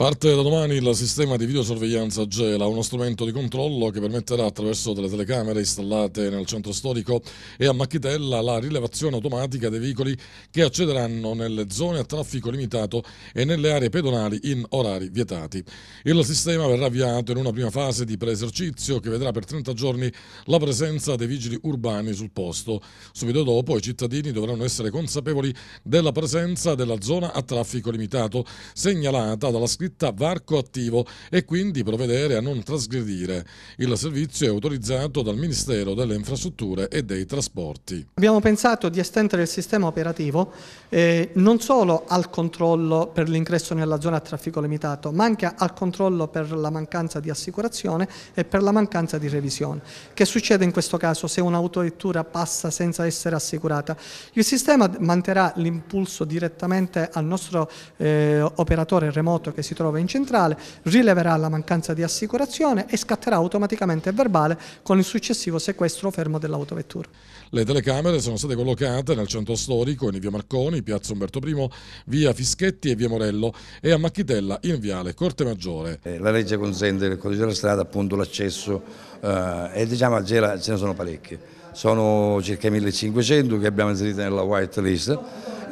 Parte da domani il sistema di videosorveglianza Gela, uno strumento di controllo che permetterà attraverso delle telecamere installate nel centro storico e a Macchitella la rilevazione automatica dei veicoli che accederanno nelle zone a traffico limitato e nelle aree pedonali in orari vietati. Il sistema verrà avviato in una prima fase di preesercizio che vedrà per 30 giorni la presenza dei vigili urbani sul posto. Subito dopo i cittadini dovranno essere consapevoli della presenza della zona a traffico limitato segnalata dalla scritta scritta varco attivo e quindi provvedere a non trasgredire. Il servizio è autorizzato dal Ministero delle Infrastrutture e dei Trasporti. Abbiamo pensato di estendere il sistema operativo eh, non solo al controllo per l'ingresso nella zona a traffico limitato, ma anche al controllo per la mancanza di assicurazione e per la mancanza di revisione. Che succede in questo caso se un'autovettura passa senza essere assicurata? Il sistema manterrà l'impulso direttamente al nostro eh, operatore remoto che si trova trova in centrale, rileverà la mancanza di assicurazione e scatterà automaticamente il verbale con il successivo sequestro o fermo dell'autovettura. Le telecamere sono state collocate nel centro storico in via Marconi, piazza Umberto I, via Fischetti e via Morello e a Macchitella in viale Corte Maggiore. Eh, la legge consente il codice della strada appunto l'accesso eh, e diciamo a Gela ce ne sono parecchie, sono circa 1500 che abbiamo inserito nella white list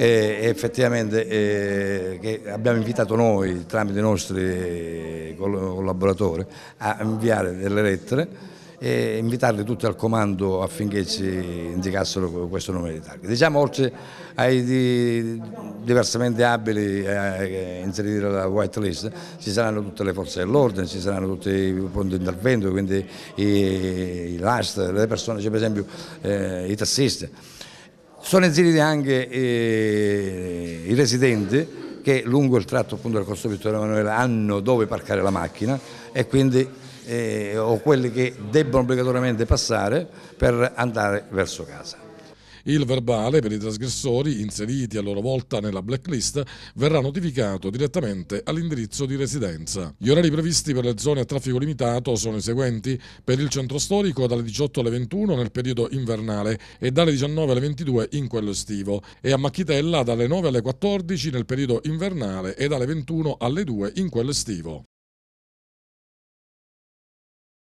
eh, effettivamente eh, che abbiamo invitato noi tramite i nostri eh, collaboratori a inviare delle lettere e invitarli tutti al comando affinché ci indicassero questo numero di target. Diciamo oltre ai diversamente abili a eh, inserire la white list ci saranno tutte le forze dell'ordine, ci saranno tutti i punti di intervento, quindi i, i last, le persone, cioè per esempio eh, i tassisti sono inseriti anche eh, i residenti che lungo il tratto appunto del Corso Vittorio Emanuele hanno dove parcare la macchina e quindi eh, o quelli che debbono obbligatoriamente passare per andare verso casa. Il verbale per i trasgressori inseriti a loro volta nella blacklist verrà notificato direttamente all'indirizzo di residenza. Gli orari previsti per le zone a traffico limitato sono i seguenti: per il centro storico dalle 18 alle 21 nel periodo invernale e dalle 19 alle 22 in quello estivo e a Macchitella dalle 9 alle 14 nel periodo invernale e dalle 21 alle 2 in quello estivo.